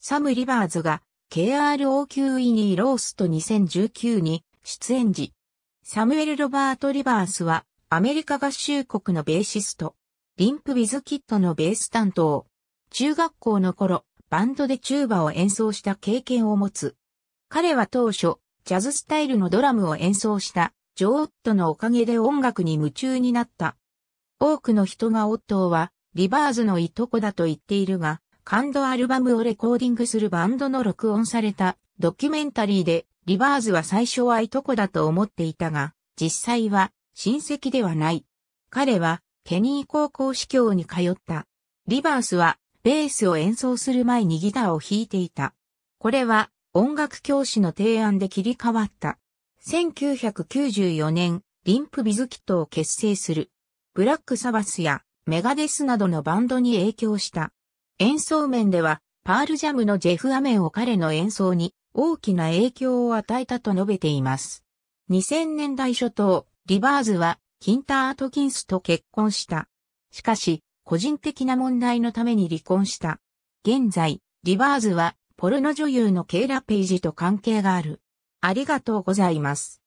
サム・リバーズが KROQ イニーロースト2019に出演時、サムエル・ロバート・リバースはアメリカ合衆国のベーシスト、リンプ・ウィズ・キットのベース担当、中学校の頃、バンドでチューバを演奏した経験を持つ。彼は当初、ジャズスタイルのドラムを演奏したジョー・オットのおかげで音楽に夢中になった。多くの人がオットーはリバーズのいとこだと言っているが、感度アルバムをレコーディングするバンドの録音されたドキュメンタリーで、リバーズは最初はいとこだと思っていたが、実際は親戚ではない。彼はケニー高校司教に通った。リバースはベースを演奏する前にギターを弾いていた。これは音楽教師の提案で切り替わった。1994年、リンプビズキットを結成する。ブラックサバスやメガデスなどのバンドに影響した。演奏面では、パールジャムのジェフ・アメンを彼の演奏に大きな影響を与えたと述べています。2000年代初頭、リバーズは、キンター・アトキンスと結婚した。しかし、個人的な問題のために離婚した。現在、リバーズは、ポルノ女優のケイラ・ペイジと関係がある。ありがとうございます。